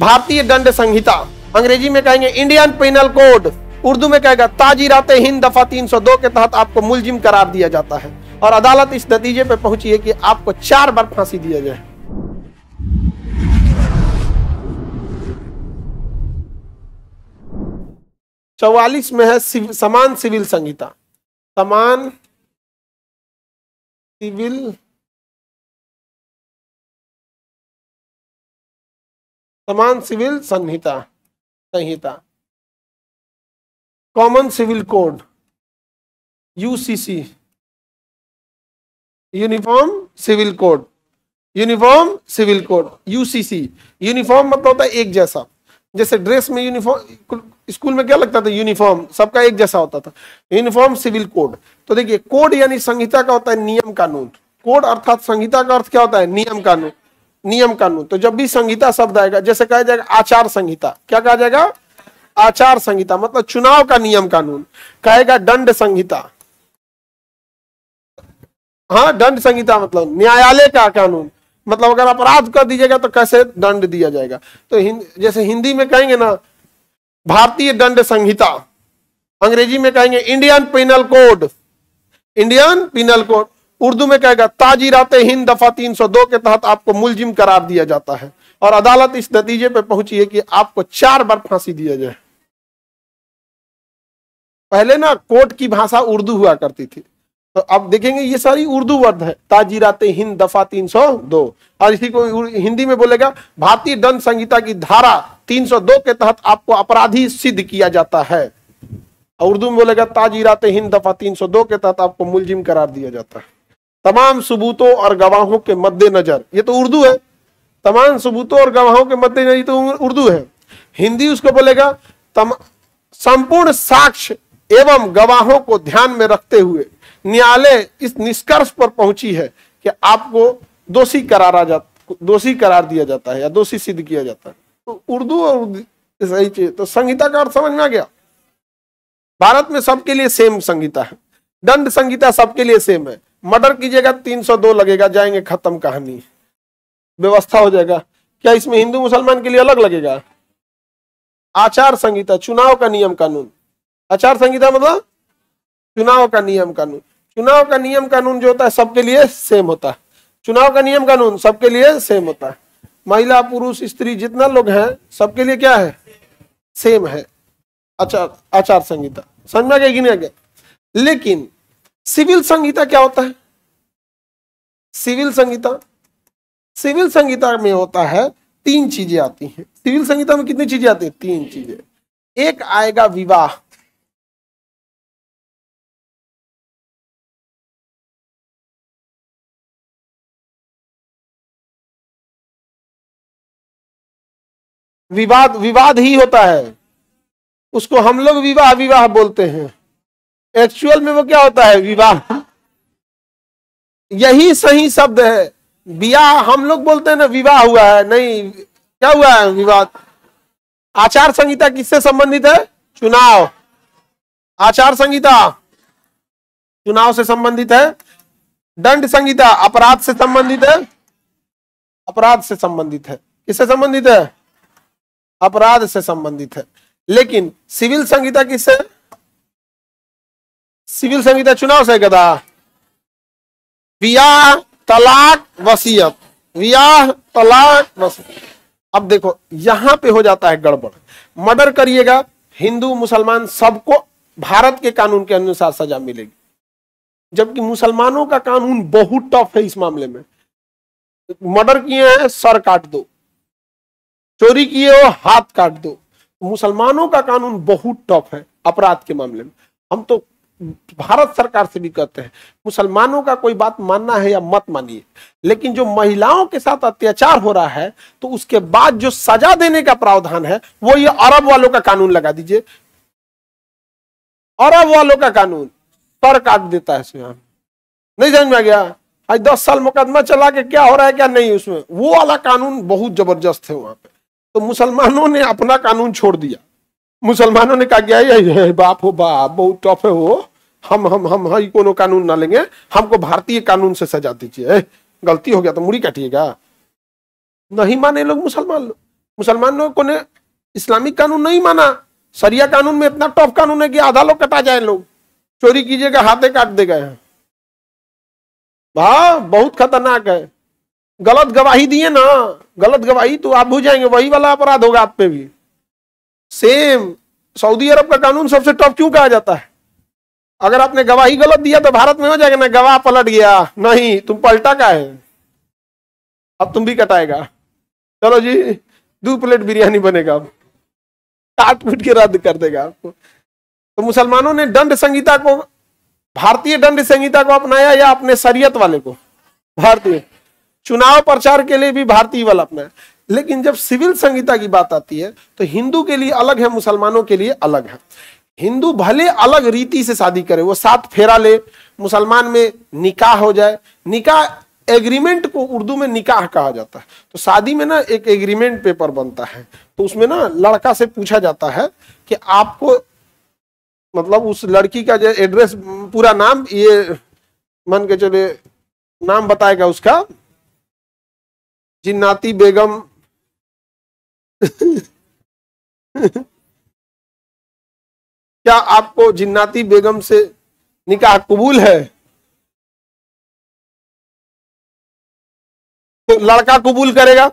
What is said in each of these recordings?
भारतीय दंड संहिता अंग्रेजी में कहेंगे इंडियन पेनल कोड उर्दू में कहेगा ताजी रात हिंद दफा 302 के तहत आपको मुलजिम करार दिया जाता है और अदालत इस नतीजे पर पहुंची है कि आपको चार बार फांसी दिया जाए चौवालीस में है सिव, समान सिविल संहिता समान सिविल समान सिविल संहिता संहिता common civil code UCC uniform civil code uniform civil code UCC uniform मतलब होता है एक जैसा जैसे ड्रेस में यूनिफॉर्म स्कूल में क्या लगता था यूनिफॉर्म सबका एक जैसा होता था यूनिफॉर्म सिविल कोड तो देखिए कोड यानी संहिता का होता है नियम कानून कोड अर्थात संहिता का अर्थ क्या होता है नियम कानून नियम कानून तो जब भी संहिता शब्द आएगा जैसे कहा जाएगा आचार संहिता क्या कहा जाएगा आचार संहिता मतलब चुनाव का नियम कानून कहेगा दंड संहिता हाँ दंड संहिता मतलब न्यायालय का कानून मतलब अगर अपराध कर दीजिएगा तो कैसे दंड दिया जाएगा तो हिंद, जैसे हिंदी में कहेंगे ना भारतीय दंड संहिता अंग्रेजी में कहेंगे Indian penal code Indian penal code Urdu में कहेगा ताजीरात हिंद दफा 302 के तहत आपको मुलजिम करार दिया जाता है और अदालत इस नतीजे पर पहुंची है कि आपको चार बार फांसी दिया जाए पहले ना कोर्ट की भाषा उर्दू हुआ करती थी तो अब देखेंगे ये सारी उर्दू वर्ड है ताजीरात हिंद दफा 302 और इसी को हिंदी में बोलेगा भारतीय दंड संहिता की धारा 302 के तहत आपको अपराधी सिद्ध किया जाता है उर्दू में बोलेगा ताजीरात हिंद दफा 302 के तहत आपको मुलजिम करार दिया जाता है तमाम सबूतों और गवाहों के मद्देनजर ये तो उर्दू है तमाम सबूतों और गवाहों के मद्देनजर तो उर्दू है हिंदी उसको बोलेगा तम संपूर्ण साक्ष्य एवं गवाहों को ध्यान में रखते हुए न्यायालय इस निष्कर्ष पर पहुंची है कि आपको दोषी करारा जा दोषी करार दिया जाता है या दोषी सिद्ध किया जाता है तो उर्दू और सही चीज तो संहिता का अर्थ समझ में आ गया भारत में सबके लिए सेम संहिता है दंड संहिता सबके लिए सेम है मर्डर कीजिएगा 302 लगेगा जाएंगे खत्म कहानी व्यवस्था हो जाएगा क्या इसमें हिंदू मुसलमान के लिए अलग लगेगा आचार संहिता चुनाव का नियम कानून आचार संहिता मतलब चुनाव का नियम कानून चुनाव का नियम कानून जो होता है सबके लिए सेम होता है चुनाव का नियम कानून सबके लिए सेम होता है महिला पुरुष स्त्री जितना लोग हैं सबके लिए क्या है सेम है आचार आचार संहिता समझ में आ गया कि नहीं आ गया लेकिन सिविल संहिता क्या होता है सिविल संहिता सिविल संहिता में होता है तीन चीजें आती हैं सिविल संहिता में कितनी चीजें आती है तीन चीजें एक आएगा विवाह विवाद विवाद ही होता है उसको हम लोग विवाह विवाह बोलते हैं एक्चुअल में वो क्या होता है विवाह यही सही शब्द है विवाह हम लोग बोलते हैं ना विवाह हुआ है नहीं क्या हुआ है विवाह आचार संहिता किससे संबंधित है चुनाव आचार संहिता चुनाव से संबंधित है दंड संहिता अपराध से संबंधित है अपराध से संबंधित है किससे संबंधित है अपराध से संबंधित है लेकिन सिविल संहिता किससे है सिविल संहिता चुनाव से कदा विवाह तलाक वसीयत विवाह तलाक वसीयत अब देखो यहां पे हो जाता है गड़बड़ मर्डर करिएगा हिंदू मुसलमान सबको भारत के कानून के अनुसार सजा मिलेगी जबकि मुसलमानों का कानून बहुत टफ है इस मामले में मर्डर किए हैं सर काट दो चोरी किए हो हाथ काट दो मुसलमानों का कानून बहुत टफ है अपराध के मामले में हम तो भारत सरकार से भी कहते हैं मुसलमानों का कोई बात मानना है या मत मानिए लेकिन जो महिलाओं के साथ अत्याचार हो रहा है तो उसके बाद जो सजा देने का प्रावधान है वो ये अरब वालों का कानून लगा दीजिए अरब वालों का कानून पर काट देता है इसमें नहीं समझ में आ गया आज दस साल मुकदमा चला के क्या हो रहा है क्या नहीं उसमें वो वाला कानून बहुत जबरदस्त है वहां पे तो मुसलमानों ने अपना कानून छोड़ दिया मुसलमानों ने कहा गया ये बाप हो बाप बहुत टफ है वो हम हम हम हाई कोनो कानून ना लेंगे हमको भारतीय कानून से सजा दीजिए गलती हो गया तो मुड़ी काटिएगा नहीं माने लोग मुसलमान लोग मुसलमान लोगों ने इस्लामिक कानून नहीं माना सरिया कानून में इतना टफ कानून है कि आधा लोग कटा जाए लोग चोरी कीजिएगा हाथे काट दे गए भा बहुत खतरनाक है गलत गवाही दिए ना गलत गवाही तो आप हो जाएंगे वही वाला अपराध होगा आप पे भी सेम सऊदी अरब का कानून सबसे टॉप क्यों कहा जाता है अगर आपने गवाही गलत दिया तो भारत में हो जाएगा ना गवाह पलट गया नहीं तुम पलटा का है अब तुम भी कटाएगा चलो जी दो प्लेट बिरयानी बनेगा अब काट पीट के रद्द कर देगा आपको तो मुसलमानों ने दंड संहिता को भारतीय दंड संहिता को अपनाया या अपने शरीयत वाले को भारतीय चुनाव प्रचार के लिए भी भारतीय वाला अपनाया लेकिन जब सिविल संहिता की बात आती है तो हिंदू के लिए अलग है मुसलमानों के लिए अलग है हिंदू भले अलग रीति से शादी करे वो सात फेरा ले मुसलमान में निकाह हो जाए निकाह एग्रीमेंट को उर्दू में निकाह कहा जाता है तो शादी में ना एक एग्रीमेंट पेपर बनता है तो उसमें ना लड़का से पूछा जाता है कि आपको मतलब उस लड़की का जो एड्रेस पूरा नाम ये मन के चले नाम बताएगा उसका जिन्नाती बेगम क्या आपको जिन्नाती बेगम से निकाह कबूल है तो लड़का कबूल करेगा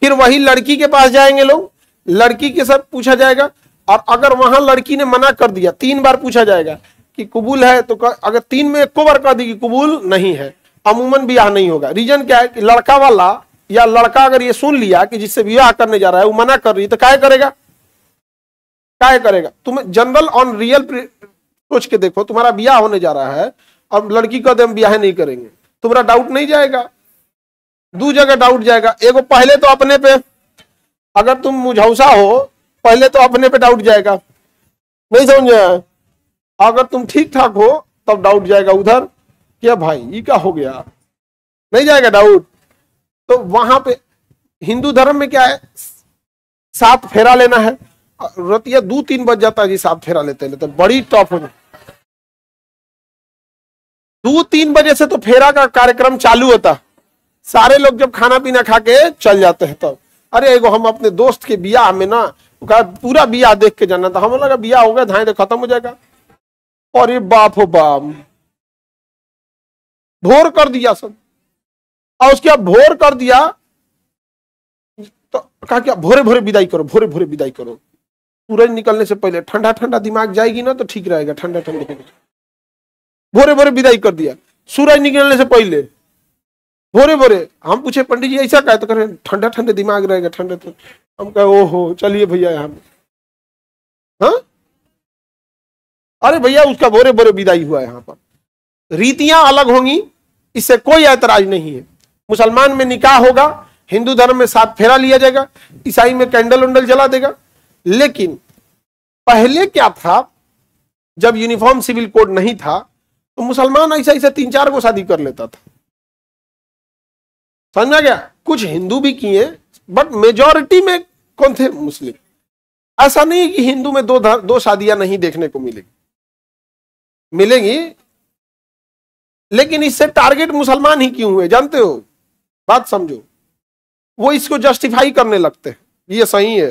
फिर वही लड़की के पास जाएंगे लोग लड़की के साथ पूछा जाएगा और अगर वहां लड़की ने मना कर दिया तीन बार पूछा जाएगा कि कबूल है तो कर, अगर तीन में एक बार कह दी कि कबूल नहीं है अमूमन ब्याह नहीं होगा रीजन क्या है कि लड़का वाला या लड़का अगर ये सुन लिया कि जिससे विवाह करने जा रहा है वो मना कर रही है तो क्या करेगा क्या करेगा तुम जनरल ऑन रियल सोच के देखो तुम्हारा ब्याह होने जा रहा है और लड़की को हम ब्याह नहीं करेंगे तुम्हारा डाउट नहीं जाएगा दो जगह डाउट जाएगा एगो पहले तो अपने पे अगर तुम मुझौसा हो पहले तो अपने पे डाउट जाएगा नहीं समझ अगर तुम ठीक ठाक हो तब डाउट जाएगा उधर क्या भाई ये क्या हो गया नहीं जाएगा डाउट तो वहां पे हिंदू धर्म में क्या है सात फेरा लेना है रतिया दो तीन बज जाता है जी सात फेरा लेते लेते मतलब बड़ी टॉप हो दो तीन बजे से तो फेरा का कार्यक्रम चालू होता सारे लोग जब खाना पीना खा के चल जाते हैं तब तो। अरे एगो हम अपने दोस्त के बिया में ना पूरा बिया देख के जाना था हमें लगा बिया हो गया धाए तो खत्म हो जाएगा और ये बाप हो बाप भोर कर दिया सब और उसके बाद भोर कर दिया तो कहा क्या भोरे भोरे विदाई करो भोरे भोरे विदाई करो सूरज निकलने से पहले ठंडा ठंडा दिमाग जाएगी ना तो ठीक रहेगा ठंडा ठंडा भोरे भोरे विदाई कर दिया सूरज निकलने से पहले भोरे भोरे हम पूछे पंडित जी ऐसा कहे तो करें ठंडा ठंडे दिमाग रहेगा ठंडे ठंडे हम कहे ओहो चलिए भैया हम हाँ अरे भैया उसका भोरे भोरे विदाई हुआ है यहाँ पर रीतियां अलग होंगी इससे कोई ऐतराज नहीं है मुसलमान में निकाह होगा हिंदू धर्म में साथ फेरा लिया जाएगा ईसाई में कैंडल उंडल जला देगा लेकिन पहले क्या था जब यूनिफॉर्म सिविल कोड नहीं था तो मुसलमान ऐसा ऐसा तीन चार को शादी कर लेता था समझा गया कुछ हिंदू भी किए बट मेजोरिटी में कौन थे मुस्लिम ऐसा नहीं कि हिंदू में दो दो शादियां नहीं देखने को मिलेगी मिलेगी लेकिन इससे टारगेट मुसलमान ही क्यों हुए जानते हो बात समझो वो इसको जस्टिफाई करने लगते हैं ये सही है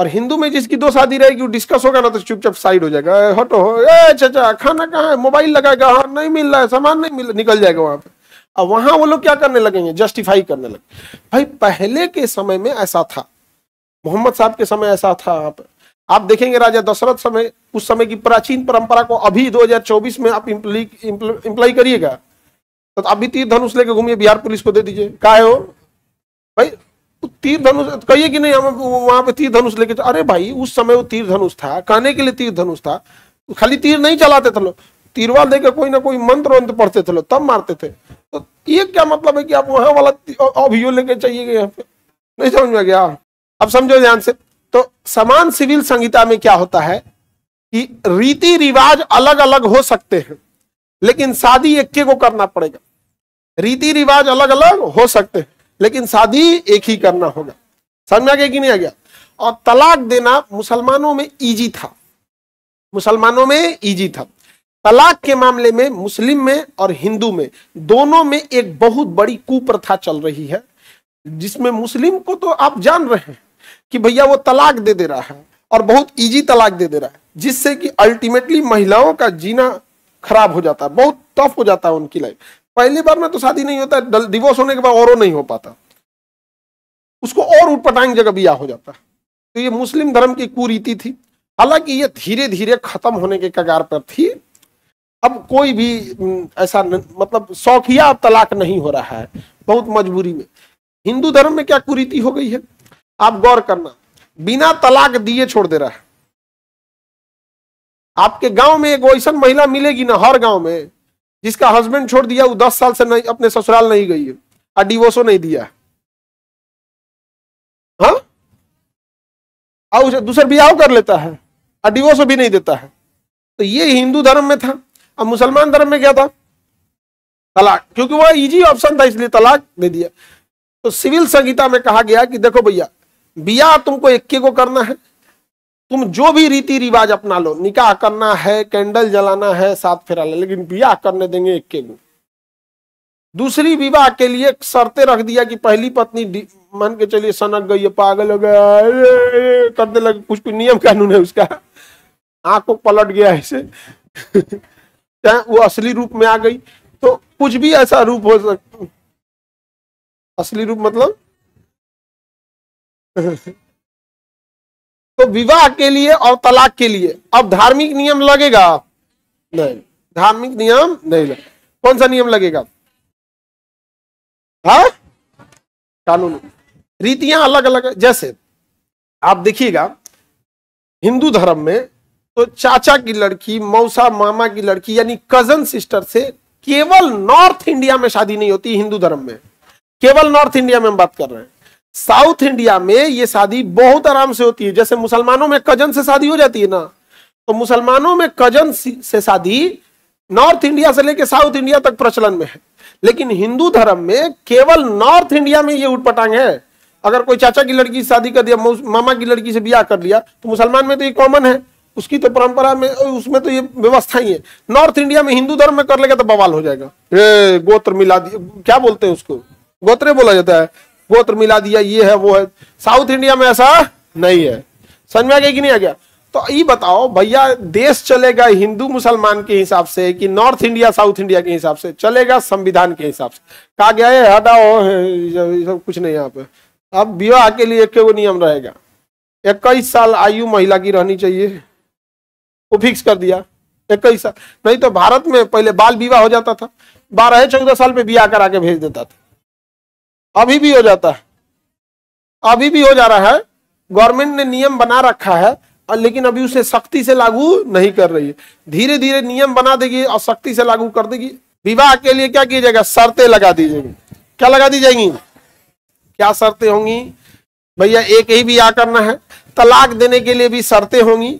और हिंदू में जिसकी दो शादी रहेगी वो डिस्कस होगा ना तो चुपचाप साइड हो जाएगा हटो हो ए चाचा खाना कहाँ है मोबाइल लगाएगा हाँ नहीं मिल रहा है सामान नहीं मिल निकल जाएगा वहां पे अब वहां वो लोग क्या करने लगेंगे जस्टिफाई करने लगे भाई पहले के समय में ऐसा था मोहम्मद साहब के समय ऐसा था आप आप देखेंगे राजा दशरथ समय उस समय की प्राचीन परंपरा को अभी 2024 में आप इम्प्लाई करिएगा तो अभी तीर धनुष लेके घूमिए बिहार पुलिस को दे दीजिए का है वो भाई तीर धनुष तो कहिए कि नहीं हम वहां पे तीर धनुष लेके अरे भाई उस समय वो तीर धनुष था कहने के लिए तीर धनुष था खाली तीर नहीं चलाते थे लोग तीरवा देकर कोई ना कोई मंत्र वंत्र पढ़ते थे लोग तब मारते थे तो ये क्या मतलब है कि आप वहां वाला अभियो लेके चाहिए यहाँ पे नहीं समझ में गया अब समझो ध्यान से तो समान सिविल संहिता में क्या होता है कि रीति रिवाज अलग अलग हो सकते हैं लेकिन शादी एक को करना पड़ेगा रीति रिवाज अलग अलग हो सकते हैं लेकिन शादी एक ही करना होगा समझ में आ गया कि नहीं आ गया और तलाक देना मुसलमानों में इजी था मुसलमानों में इजी था तलाक के मामले में मुस्लिम में और हिंदू में दोनों में एक बहुत बड़ी कुप्रथा चल रही है जिसमें मुस्लिम को तो आप जान रहे हैं कि भैया वो तलाक दे दे रहा है और बहुत इजी तलाक दे दे रहा है जिससे कि अल्टीमेटली महिलाओं का जीना खराब हो जाता है बहुत टफ हो जाता है उनकी लाइफ पहली बार में तो शादी नहीं होता डिवोर्स होने के बाद और नहीं हो पाता उसको और उठपटांग जगह बिया हो जाता तो ये मुस्लिम धर्म की कुरीति थी हालांकि ये धीरे धीरे खत्म होने के कगार पर थी अब कोई भी ऐसा न, मतलब शौकिया अब तलाक नहीं हो रहा है बहुत मजबूरी में हिंदू धर्म में क्या कुरीति हो गई है आप गौर करना बिना तलाक दिए छोड़ दे रहा है आपके गांव में एक ऐसा महिला मिलेगी ना हर गांव में जिसका हस्बैंड छोड़ दिया वो दस साल से नहीं अपने ससुराल नहीं गई है और डिवोर्सो नहीं दिया हाँ और उसे दूसरे ब्याह कर लेता है और डिवोर्सो भी नहीं देता है तो ये हिंदू धर्म में था अब मुसलमान धर्म में क्या था तलाक क्योंकि वह इजी ऑप्शन था इसलिए तलाक दे दिया तो सिविल संहिता में कहा गया कि देखो भैया बिया तुमको इक्के को करना है तुम जो भी रीति रिवाज अपना लो निकाह करना है कैंडल जलाना है साथ ले। लेकिन ब्याह करने देंगे एक के दिन दूसरी विवाह के लिए शर्तें रख दिया कि पहली पत्नी मन के चलिए सनक गई पागल हो गया करने लगे कुछ कुछ नियम कानून है उसका को पलट गया इसे चाहे वो असली रूप में आ गई तो कुछ भी ऐसा रूप हो सकता असली रूप मतलब तो विवाह के लिए और तलाक के लिए अब धार्मिक नियम लगेगा नहीं धार्मिक नियम नहीं लगे कौन सा नियम लगेगा हा कानून रीतियां अलग अलग है जैसे आप देखिएगा हिंदू धर्म में तो चाचा की लड़की मौसा मामा की लड़की यानी कजन सिस्टर से केवल नॉर्थ इंडिया में शादी नहीं होती हिंदू धर्म में केवल नॉर्थ इंडिया में हम बात कर रहे हैं साउथ इंडिया में ये शादी बहुत आराम से होती है जैसे मुसलमानों में कजन से शादी हो जाती है ना तो मुसलमानों में कजन से शादी नॉर्थ इंडिया से लेकर साउथ इंडिया तक प्रचलन में है लेकिन हिंदू धर्म में केवल नॉर्थ इंडिया में ये उठपटांग है अगर कोई चाचा की लड़की शादी कर दिया मामा की लड़की से ब्याह कर लिया तो मुसलमान में तो ये कॉमन है उसकी तो परंपरा में उसमें तो ये व्यवस्था ही है नॉर्थ इंडिया में हिंदू धर्म में कर लेगा तो बवाल हो जाएगा ए, गोत्र मिला दिया क्या बोलते हैं उसको गोत्रे बोला जाता है गोत्र मिला दिया ये है वो है साउथ इंडिया में ऐसा नहीं है समझ में आ गया कि नहीं आ गया तो ये बताओ भैया देश चलेगा हिंदू मुसलमान के हिसाब से कि नॉर्थ इंडिया साउथ इंडिया के हिसाब से चलेगा संविधान के हिसाब से कहा गया है हटाओ सब कुछ नहीं यहाँ पे अब विवाह के लिए एक नियम रहेगा इक्कीस साल आयु महिला की रहनी चाहिए वो फिक्स कर दिया इक्कीस साल नहीं तो भारत में पहले बाल विवाह हो जाता था बारह चौदह साल पे ब्याह करा के भेज देता था अभी भी हो जाता है अभी भी हो जा रहा है गवर्नमेंट ने नियम बना रखा है लेकिन अभी उसे सख्ती से लागू नहीं कर रही है धीरे धीरे नियम बना देगी और सख्ती से लागू कर देगी विवाह के लिए क्या किया जाएगा शर्तें लगा दी जाएगी क्या लगा दी जाएंगी क्या शर्तें होंगी भैया एक ही भी आ करना है तलाक देने के लिए भी शर्तें होंगी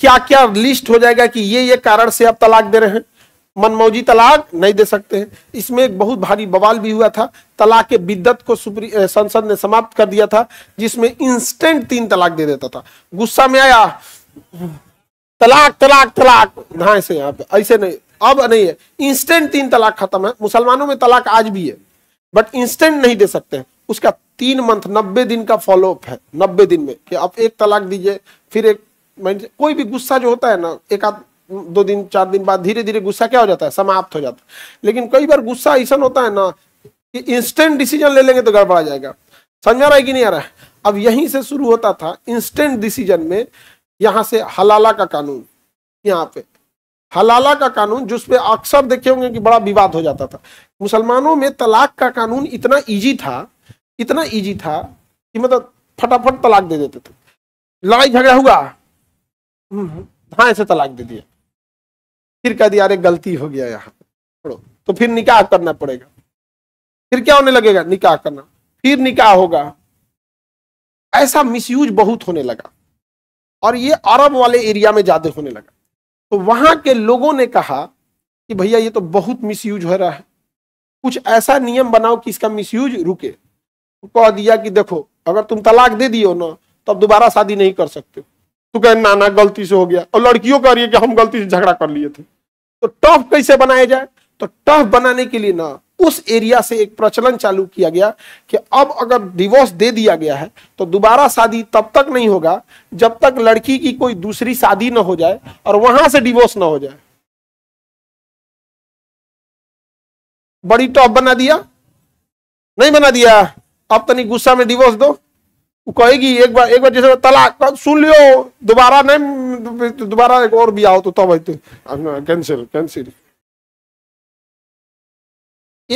क्या क्या लिस्ट हो जाएगा कि ये ये कारण से आप तलाक दे रहे हैं मनमौजी तलाक नहीं दे सकते हैं इसमें एक बहुत भारी बवाल भी हुआ था तलाक के बिद्दत को संसद ने समाप्त कर दिया था जिसमें इंस्टेंट तीन तलाक दे देता था गुस्सा में आया तलाक तलाक तलाक हाँ ऐसे यहाँ पे ऐसे नहीं अब नहीं है इंस्टेंट तीन तलाक खत्म है मुसलमानों में तलाक आज भी है बट इंस्टेंट नहीं दे सकते उसका तीन मंथ नब्बे दिन का फॉलोअप है नब्बे दिन में कि आप एक तलाक दीजिए फिर एक कोई भी गुस्सा जो होता है ना एक आध दो दिन चार दिन बाद धीरे धीरे गुस्सा क्या हो जाता है समाप्त हो जाता है लेकिन कई बार गुस्सा ऐसा होता है ना कि इंस्टेंट डिसीजन ले लेंगे तो गड़बड़ा जाएगा समझ आ रहा है कि नहीं आ रहा है अब यहीं से शुरू होता था इंस्टेंट डिसीजन में यहाँ से हलाला का कानून यहाँ पे हलाला का कानून जिसपे अक्सर देखे होंगे कि बड़ा विवाद हो जाता था मुसलमानों में तलाक का कानून इतना इजी था इतना इजी था कि मतलब फटाफट तलाक दे देते थे लड़ाई झगड़ा हुआ हम्म, हाँ ऐसे तलाक दे दिया फिर कह दिया अरे गलती हो गया यहाँ पे छोड़ो तो फिर निकाह करना पड़ेगा फिर क्या होने लगेगा निकाह करना फिर निकाह होगा ऐसा मिसयूज बहुत होने लगा और ये अरब वाले एरिया में ज्यादा होने लगा तो वहां के लोगों ने कहा कि भैया ये तो बहुत मिसयूज हो रहा है कुछ ऐसा नियम बनाओ कि इसका मिसयूज रुके तो कह दिया कि देखो अगर तुम तलाक दे दियो ना तो अब दोबारा शादी नहीं कर सकते तो कह नाना गलती से हो गया और लड़कियों कह रही है कि हम गलती से झगड़ा कर लिए थे तो टफ कैसे बनाया जाए तो टफ बनाने के लिए ना उस एरिया से एक प्रचलन चालू किया गया कि अब अगर डिवोर्स दे दिया गया है तो दोबारा शादी तब तक नहीं होगा जब तक लड़की की कोई दूसरी शादी ना हो जाए और वहां से डिवोर्स ना हो जाए बड़ी टॉप बना दिया नहीं बना दिया अब तनी गुस्सा में डिवोर्स दो कहेगी एक बार एक बार जैसे तलाक सुन लियो दोबारा नहीं दोबारा एक और भी आओ तो तब तो, कैंसिल कैंसिल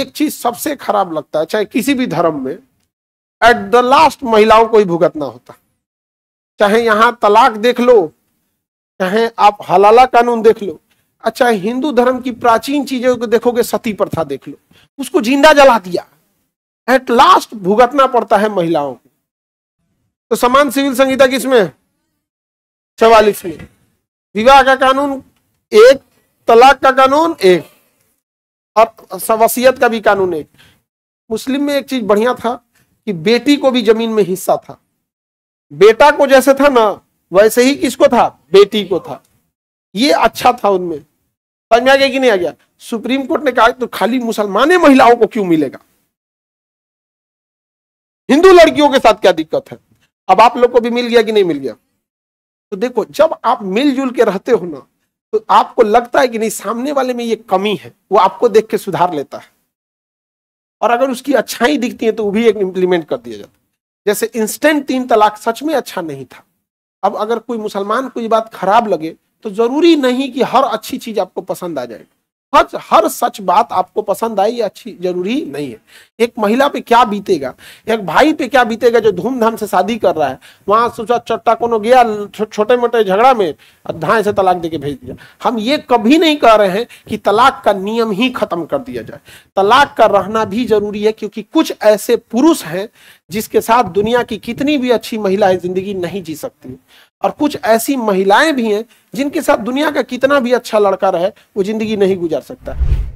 एक चीज सबसे खराब लगता है चाहे किसी भी धर्म में एट द लास्ट महिलाओं को ही भुगतना होता चाहे यहाँ तलाक देख लो चाहे आप हलाला कानून देख लो अच्छा हिंदू धर्म की प्राचीन चीजों को देखोगे सती प्रथा देख लो उसको जिंदा जला दिया एट लास्ट भुगतना पड़ता है महिलाओं तो समान सिविल संहिता किसमें चवालीस में विवाह का कानून एक तलाक का कानून एक और सवसियत का भी कानून एक मुस्लिम में एक चीज बढ़िया था कि बेटी को भी जमीन में हिस्सा था बेटा को जैसे था ना वैसे ही किसको था बेटी को था ये अच्छा था उनमें समझ में आ गया कि नहीं आ गया सुप्रीम कोर्ट ने कहा तो खाली मुसलमान महिलाओं को क्यों मिलेगा हिंदू लड़कियों के साथ क्या दिक्कत है अब आप लोग को भी मिल गया कि नहीं मिल गया तो देखो जब आप मिलजुल के रहते हो ना तो आपको लगता है कि नहीं सामने वाले में ये कमी है वो आपको देख के सुधार लेता है और अगर उसकी अच्छाई दिखती है तो वो भी एक इम्प्लीमेंट कर दिया जाता है जैसे इंस्टेंट तीन तलाक सच में अच्छा नहीं था अब अगर कोई मुसलमान को ये बात खराब लगे तो जरूरी नहीं कि हर अच्छी चीज आपको पसंद आ जाएगी हर हर सच बात आपको पसंद आई अच्छी जरूरी नहीं है एक महिला पे क्या बीतेगा एक भाई पे क्या बीतेगा जो धूमधाम से शादी कर रहा है वहां सोचा चट्टा कोनो गया छोटे मोटे झगड़ा में धाए से तलाक दे के भेज दिया हम ये कभी नहीं कह रहे हैं कि तलाक का नियम ही खत्म कर दिया जाए तलाक का रहना भी जरूरी है क्योंकि कुछ ऐसे पुरुष हैं जिसके साथ दुनिया की कितनी भी अच्छी महिलाएं जिंदगी नहीं जी सकती और कुछ ऐसी महिलाएं भी हैं जिनके साथ दुनिया का कितना भी अच्छा लड़का रहे वो जिंदगी नहीं गुजार सकता